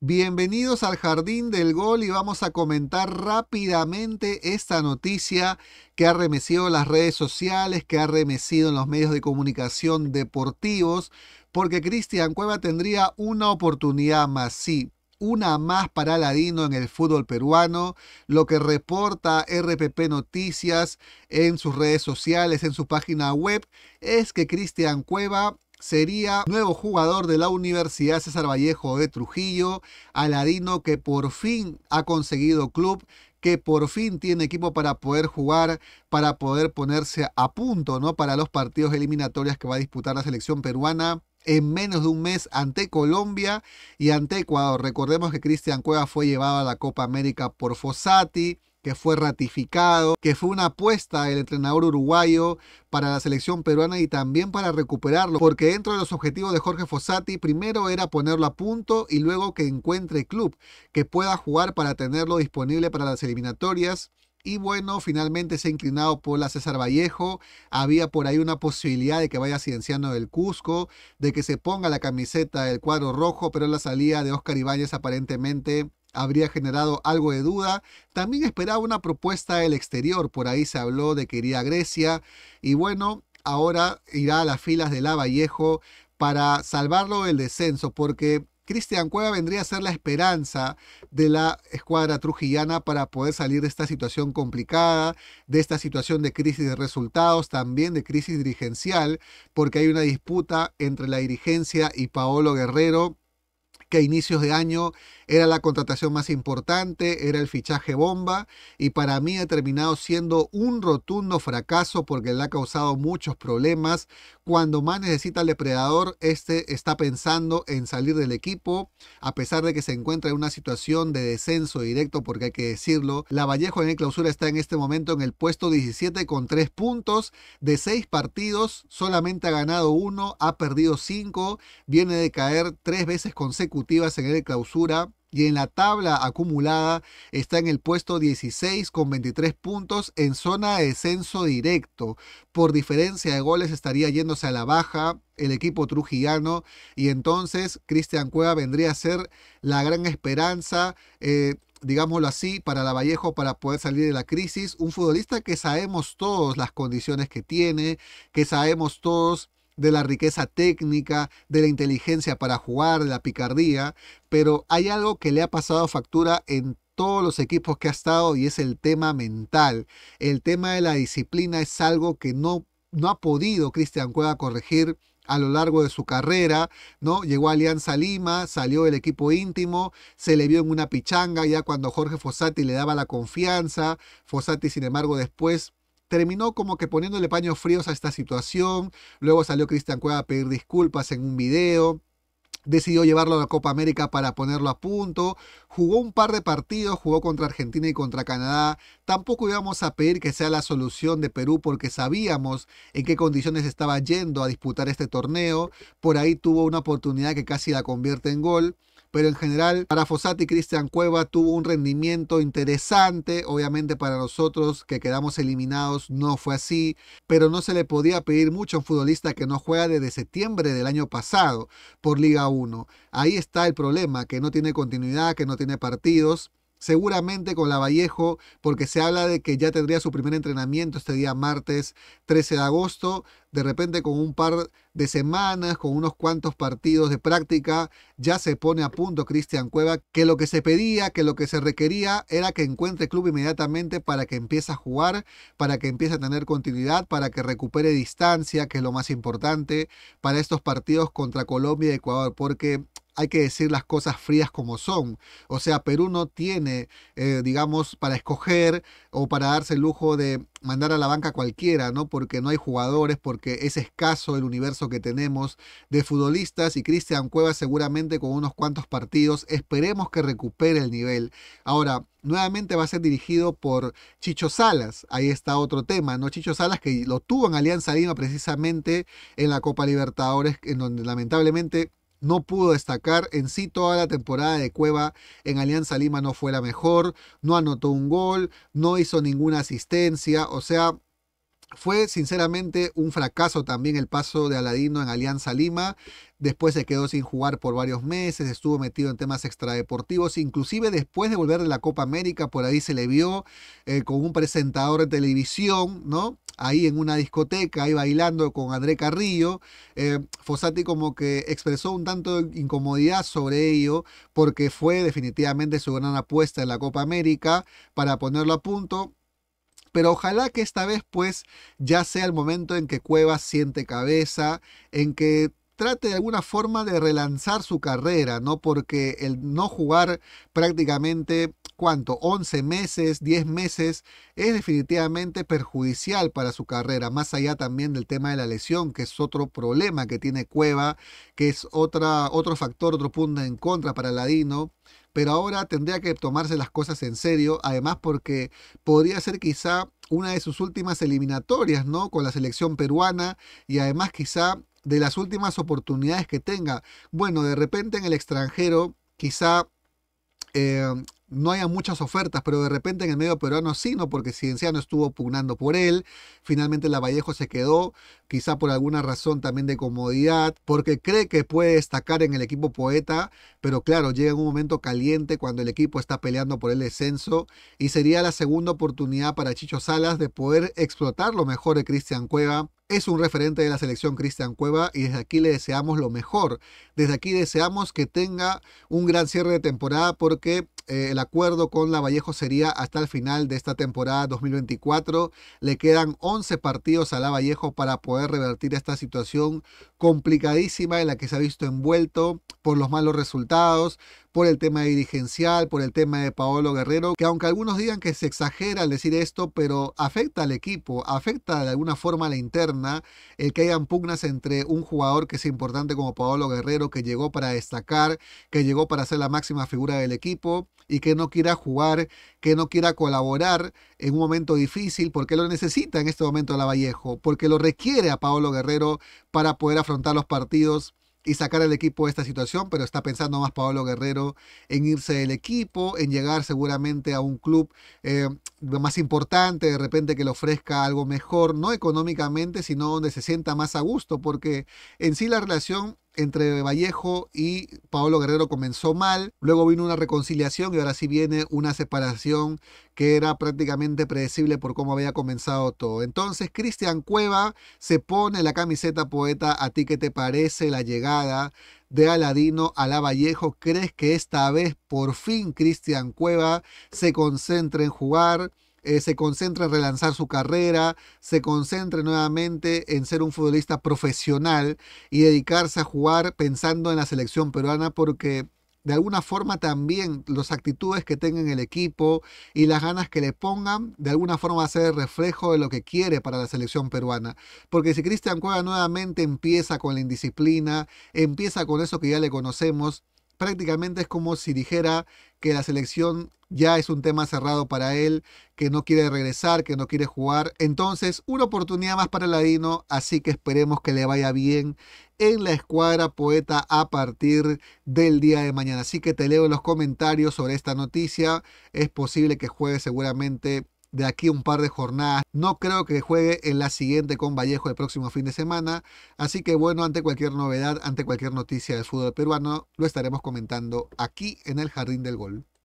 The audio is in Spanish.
Bienvenidos al Jardín del Gol y vamos a comentar rápidamente esta noticia que ha remecido las redes sociales, que ha remecido en los medios de comunicación deportivos, porque Cristian Cueva tendría una oportunidad más, sí, una más para Ladino en el fútbol peruano, lo que reporta RPP Noticias en sus redes sociales, en su página web, es que Cristian Cueva sería nuevo jugador de la Universidad César Vallejo de Trujillo, Aladino que por fin ha conseguido club, que por fin tiene equipo para poder jugar, para poder ponerse a punto, ¿no? Para los partidos eliminatorios que va a disputar la selección peruana en menos de un mes ante Colombia y ante Ecuador. Recordemos que Cristian Cueva fue llevado a la Copa América por Fossati que fue ratificado, que fue una apuesta del entrenador uruguayo para la selección peruana y también para recuperarlo, porque dentro de los objetivos de Jorge Fossati, primero era ponerlo a punto y luego que encuentre club que pueda jugar para tenerlo disponible para las eliminatorias. Y bueno, finalmente se ha inclinado por la César Vallejo. Había por ahí una posibilidad de que vaya Cienciano del Cusco, de que se ponga la camiseta del cuadro rojo, pero la salida de Oscar Ibáñez aparentemente habría generado algo de duda. También esperaba una propuesta del exterior, por ahí se habló de que iría a Grecia y bueno, ahora irá a las filas de Vallejo para salvarlo del descenso, porque Cristian Cueva vendría a ser la esperanza de la escuadra trujillana para poder salir de esta situación complicada, de esta situación de crisis de resultados, también de crisis dirigencial, porque hay una disputa entre la dirigencia y Paolo Guerrero que a inicios de año era la contratación más importante, era el fichaje bomba y para mí ha terminado siendo un rotundo fracaso porque le ha causado muchos problemas. Cuando más necesita el depredador, este está pensando en salir del equipo, a pesar de que se encuentra en una situación de descenso directo, porque hay que decirlo. La Vallejo en el clausura está en este momento en el puesto 17 con 3 puntos de 6 partidos, solamente ha ganado uno, ha perdido 5, viene de caer tres veces consecutivas en el clausura y en la tabla acumulada está en el puesto 16 con 23 puntos en zona de descenso directo. Por diferencia de goles estaría yéndose a la baja el equipo trujillano y entonces Cristian Cueva vendría a ser la gran esperanza. Eh, digámoslo así, para la Vallejo para poder salir de la crisis, un futbolista que sabemos todos las condiciones que tiene, que sabemos todos de la riqueza técnica, de la inteligencia para jugar, de la picardía, pero hay algo que le ha pasado factura en todos los equipos que ha estado y es el tema mental. El tema de la disciplina es algo que no, no ha podido Cristian Cueva corregir a lo largo de su carrera, ¿no? Llegó a Alianza Lima, salió del equipo íntimo, se le vio en una pichanga ya cuando Jorge Fossati le daba la confianza. Fossati, sin embargo, después terminó como que poniéndole paños fríos a esta situación. Luego salió Cristian Cueva a pedir disculpas en un video. Decidió llevarlo a la Copa América para ponerlo a punto. Jugó un par de partidos, jugó contra Argentina y contra Canadá. Tampoco íbamos a pedir que sea la solución de Perú porque sabíamos en qué condiciones estaba yendo a disputar este torneo. Por ahí tuvo una oportunidad que casi la convierte en gol pero en general para y Cristian Cueva tuvo un rendimiento interesante, obviamente para nosotros que quedamos eliminados no fue así, pero no se le podía pedir mucho a un futbolista que no juega desde septiembre del año pasado por Liga 1. Ahí está el problema, que no tiene continuidad, que no tiene partidos seguramente con la Vallejo, porque se habla de que ya tendría su primer entrenamiento este día martes 13 de agosto, de repente con un par de semanas, con unos cuantos partidos de práctica, ya se pone a punto Cristian Cueva, que lo que se pedía, que lo que se requería era que encuentre club inmediatamente para que empiece a jugar, para que empiece a tener continuidad, para que recupere distancia, que es lo más importante para estos partidos contra Colombia y Ecuador, porque hay que decir las cosas frías como son. O sea, Perú no tiene, eh, digamos, para escoger o para darse el lujo de mandar a la banca cualquiera, ¿no? Porque no hay jugadores, porque es escaso el universo que tenemos de futbolistas y Cristian Cueva seguramente con unos cuantos partidos. Esperemos que recupere el nivel. Ahora, nuevamente va a ser dirigido por Chicho Salas. Ahí está otro tema, ¿no? Chicho Salas que lo tuvo en Alianza Lima precisamente en la Copa Libertadores, en donde lamentablemente no pudo destacar. En sí, toda la temporada de Cueva en Alianza Lima no fue la mejor, no anotó un gol, no hizo ninguna asistencia, o sea, fue sinceramente un fracaso también el paso de Aladino en Alianza Lima. Después se quedó sin jugar por varios meses, estuvo metido en temas extradeportivos, inclusive después de volver de la Copa América, por ahí se le vio eh, con un presentador de televisión, ¿no? Ahí en una discoteca, ahí bailando con André Carrillo. Eh, Fossati como que expresó un tanto de incomodidad sobre ello, porque fue definitivamente su gran apuesta en la Copa América para ponerlo a punto. Pero ojalá que esta vez pues ya sea el momento en que Cuevas siente cabeza, en que trate de alguna forma de relanzar su carrera, ¿no? Porque el no jugar prácticamente ¿cuánto? 11 meses, 10 meses, es definitivamente perjudicial para su carrera, más allá también del tema de la lesión, que es otro problema que tiene Cueva, que es otra, otro factor, otro punto en contra para Ladino. Pero ahora tendría que tomarse las cosas en serio, además porque podría ser quizá una de sus últimas eliminatorias, ¿no? Con la selección peruana y además quizá de las últimas oportunidades que tenga. Bueno, de repente en el extranjero, quizá eh, no haya muchas ofertas, pero de repente en el medio peruano sí, ¿no? Porque Cienciano estuvo pugnando por él, finalmente Lavallejo se quedó, quizá por alguna razón también de comodidad, porque cree que puede destacar en el equipo poeta, pero claro, llega en un momento caliente cuando el equipo está peleando por el descenso y sería la segunda oportunidad para Chicho Salas de poder explotar lo mejor de Cristian Cueva, es un referente de la selección Cristian Cueva y desde aquí le deseamos lo mejor. Desde aquí deseamos que tenga un gran cierre de temporada porque eh, el acuerdo con Lavallejo sería hasta el final de esta temporada 2024. Le quedan 11 partidos a Lavallejo para poder revertir esta situación complicadísima en la que se ha visto envuelto por los malos resultados, por el tema dirigencial, por el tema de Paolo Guerrero, que aunque algunos digan que se exagera al decir esto, pero afecta al equipo, afecta de alguna forma a la interna, el que hayan pugnas entre un jugador que es importante como Paolo Guerrero, que llegó para destacar, que llegó para ser la máxima figura del equipo y que no quiera jugar, que no quiera colaborar en un momento difícil, porque lo necesita en este momento la Vallejo, porque lo requiere a Paolo Guerrero para poder afrontar los partidos y sacar al equipo de esta situación, pero está pensando más Paolo Guerrero en irse del equipo, en llegar seguramente a un club eh, más importante, de repente que le ofrezca algo mejor, no económicamente, sino donde se sienta más a gusto, porque en sí la relación entre Vallejo y Paolo Guerrero comenzó mal, luego vino una reconciliación y ahora sí viene una separación que era prácticamente predecible por cómo había comenzado todo. Entonces Cristian Cueva se pone la camiseta poeta, ¿a ti qué te parece la llegada de Aladino a la Vallejo? ¿Crees que esta vez por fin Cristian Cueva se concentre en jugar? Eh, se concentra en relanzar su carrera, se concentre nuevamente en ser un futbolista profesional y dedicarse a jugar pensando en la selección peruana porque de alguna forma también las actitudes que tenga en el equipo y las ganas que le pongan, de alguna forma va a ser el reflejo de lo que quiere para la selección peruana. Porque si Cristian Cueva nuevamente empieza con la indisciplina, empieza con eso que ya le conocemos, prácticamente es como si dijera que la selección ya es un tema cerrado para él, que no quiere regresar, que no quiere jugar. Entonces, una oportunidad más para Ladino, así que esperemos que le vaya bien en la escuadra poeta a partir del día de mañana. Así que te leo los comentarios sobre esta noticia. Es posible que juegue seguramente de aquí un par de jornadas. No creo que juegue en la siguiente con Vallejo el próximo fin de semana. Así que bueno, ante cualquier novedad, ante cualquier noticia del fútbol peruano, lo estaremos comentando aquí en el Jardín del Gol.